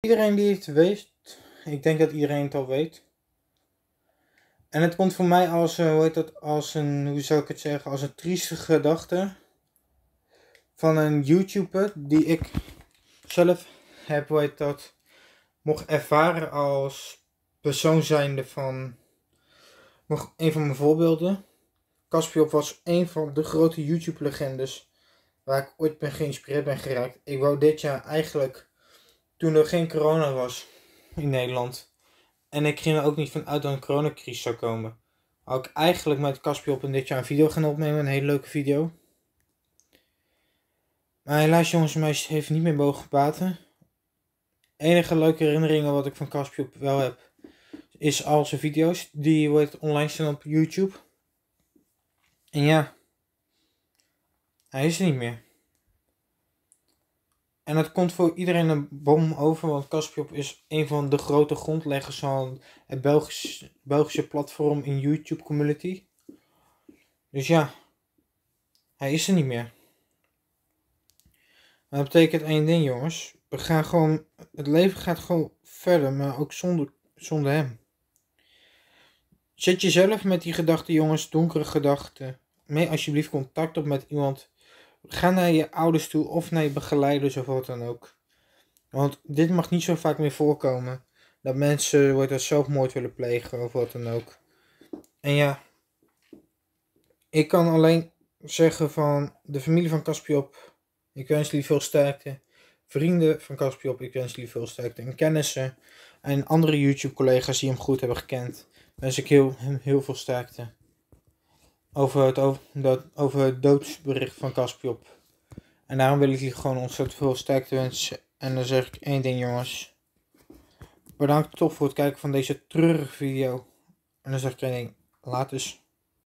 Iedereen die het weet, ik denk dat iedereen het al weet. En het komt voor mij als, eh, hoe heet dat, als een, hoe zou ik het zeggen, als een trieste gedachte van een YouTuber die ik zelf heb, hoe heet dat, mocht ervaren als persoon zijnde van, nog een van mijn voorbeelden. Caspiop was een van de grote YouTube-legendes waar ik ooit ben geïnspireerd ben geraakt. Ik wou dit jaar eigenlijk toen er geen corona was in Nederland. En ik ging er ook niet van uit dat een coronacrisis zou komen. Had ik eigenlijk met Caspi op een dit jaar een video gaan opnemen, een hele leuke video. Maar helaas jongens en meisjes heeft niet meer mogen praten. Enige leuke herinneringen wat ik van Caspi op wel heb, is al zijn video's. Die wordt online staan op YouTube. En ja, hij is er niet meer. En het komt voor iedereen een bom over, want Kaspiop is een van de grote grondleggers van het Belgisch, Belgische platform in YouTube community. Dus ja, hij is er niet meer. Maar dat betekent één ding, jongens. We gaan gewoon, het leven gaat gewoon verder, maar ook zonder, zonder hem. Zet jezelf met die gedachten, jongens, donkere gedachten. Mee alsjeblieft contact op met iemand Ga naar je ouders toe of naar je begeleiders of wat dan ook. Want dit mag niet zo vaak meer voorkomen. Dat mensen wordt als zelfmoord willen plegen of wat dan ook. En ja, ik kan alleen zeggen van de familie van Caspiop, ik wens jullie veel sterkte. Vrienden van Caspiop, ik wens jullie veel sterkte. En kennissen en andere YouTube-collega's die hem goed hebben gekend, wens ik heel, hem heel veel sterkte over het over, dat, over het doodsbericht van Caspiop. En daarom wil ik jullie gewoon ontzettend veel sterkte wensen. En dan zeg ik één ding jongens. Bedankt toch voor het kijken van deze treurige video. En dan zeg ik één ding. Laat eens. Dus.